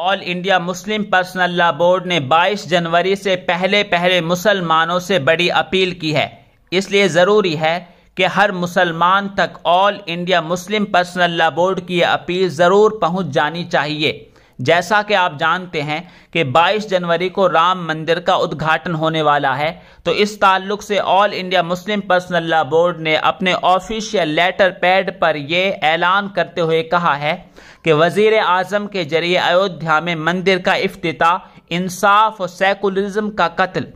all India Muslim Personal Law Board ने 22 जनवरी से पहले पहले मुसलमानों से बड़ी अपील की है इसलिए ज़रूरी है कि हर मुसलमान तक All India Muslim Personal Law Board की अपील ज़रूर पहुंच जानी चाहिए जैसा कि आप जानते हैं कि 22 जनवरी को राम मंदिर का उद्घाटन होने वाला है तो इस ताल्लुक से All India Muslim Personal Law Board ने अपने ऑफिशियल लेटर पैड पर यह ऐलान करते हुए कहा है कि वजीर आजम के जरिए अयोध्या में मंदिर का अफ्ताह इंसाफ और सेकुलरिज्म का कत्ल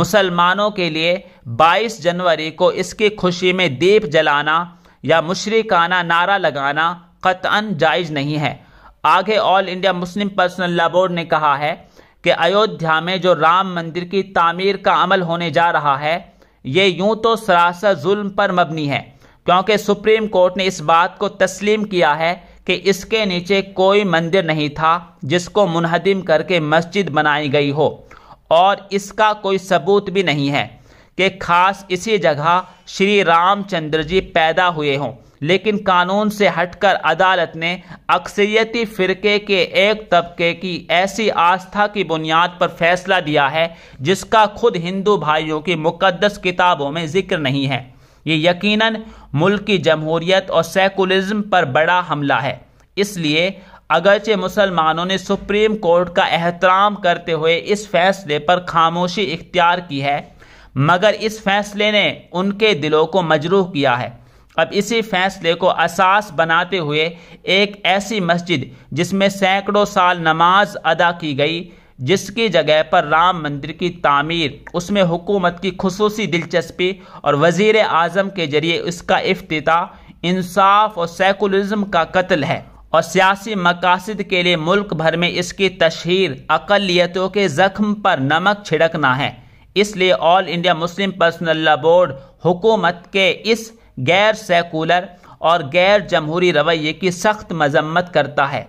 मुसलमानों के लिए 22 जनवरी को इसकी खुशी में दीप जलाना या मुशरकाना नारा लगाना कतअन जायज़ नहीं है आगे All India Muslim Personal Law Board ने कहा है कि अयोध्या में जो राम मंदिर की तामीर का अमल होने जा रहा है ये यूं तो सरासर जुल्म पर मबनी है क्योंकि सुप्रीम कोर्ट ने इस बात को तस्लीम किया है कि इसके नीचे कोई मंदिर नहीं था जिसको मुनहदिम करके मस्जिद बनाई गई हो और इसका कोई सबूत भी नहीं है कि खास इसी जगह श्री रामचंद्र जी पैदा हुए हों लेकिन कानून से हटकर अदालत ने अक्सरियती फ़िरके के एक तबके की ऐसी आस्था की बुनियाद पर फैसला दिया है जिसका खुद हिंदू भाइयों की मुकदस किताबों में जिक्र नहीं है ये यकीनन मुल्क की जमहूरियत और सेकुलरिज्म पर बड़ा हमला है इसलिए अगरचे मुसलमानों ने सुप्रीम कोर्ट का एहतराम करते हुए इस फैसले पर खामोशी इख्तियार की है मगर इस फैसले ने उनके दिलों को मजरूह किया है अब इसी फैसले को असास बनाते हुए एक ऐसी मस्जिद जिसमें सैकड़ों साल नमाज अदा की गई जिसकी जगह पर राम मंदिर की तामीर उसमें हुकूमत की खसूस दिलचस्पी और वज़ी अजम के जरिए इसका अफ्ताह इंसाफ और सेकुलज़म का कत्ल है और सियासी मकासद के लिए मुल्क भर में इसकी तशहर अकलीतों के ज़ख्म पर नमक छिड़कना है इसलिए All India Muslim Personal Law Board हुकूमत के इस गैर सेकुलर और गैर जमहूरी रवैये की सख्त मजम्मत करता है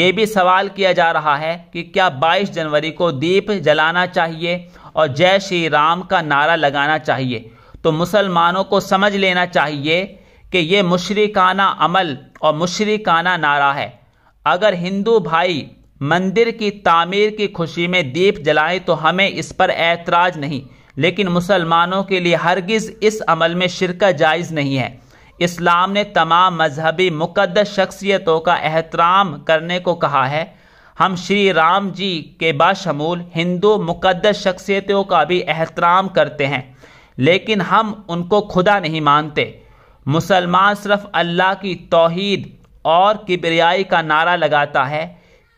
ये भी सवाल किया जा रहा है कि क्या 22 जनवरी को दीप जलाना चाहिए और जय श्री राम का नारा लगाना चाहिए तो मुसलमानों को समझ लेना चाहिए कि ये मुशरिकाना अमल और मुशरिकाना नारा है अगर हिंदू भाई मंदिर की तामीर की खुशी में दीप जलाएं तो हमें इस पर ऐतराज नहीं लेकिन मुसलमानों के लिए हरगिज़ इस अमल में शिरका जायज़ नहीं है इस्लाम ने तमाम मजहबी मुकदस शख्सियतों का एहतराम करने को कहा है हम श्री राम जी के बाशमूल हिंदू मुकदस शख्सियतों का भी एहतराम करते हैं लेकिन हम उनको खुदा नहीं मानते मुसलमान सिर्फ अल्लाह की तोहीद और किबरियाई का नारा लगाता है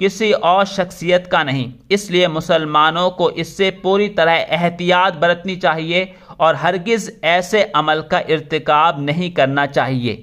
किसी और शख्सियत का नहीं इसलिए मुसलमानों को इससे पूरी तरह एहतियात बरतनी चाहिए और हरगिज़ ऐसे अमल का इरतकब नहीं करना चाहिए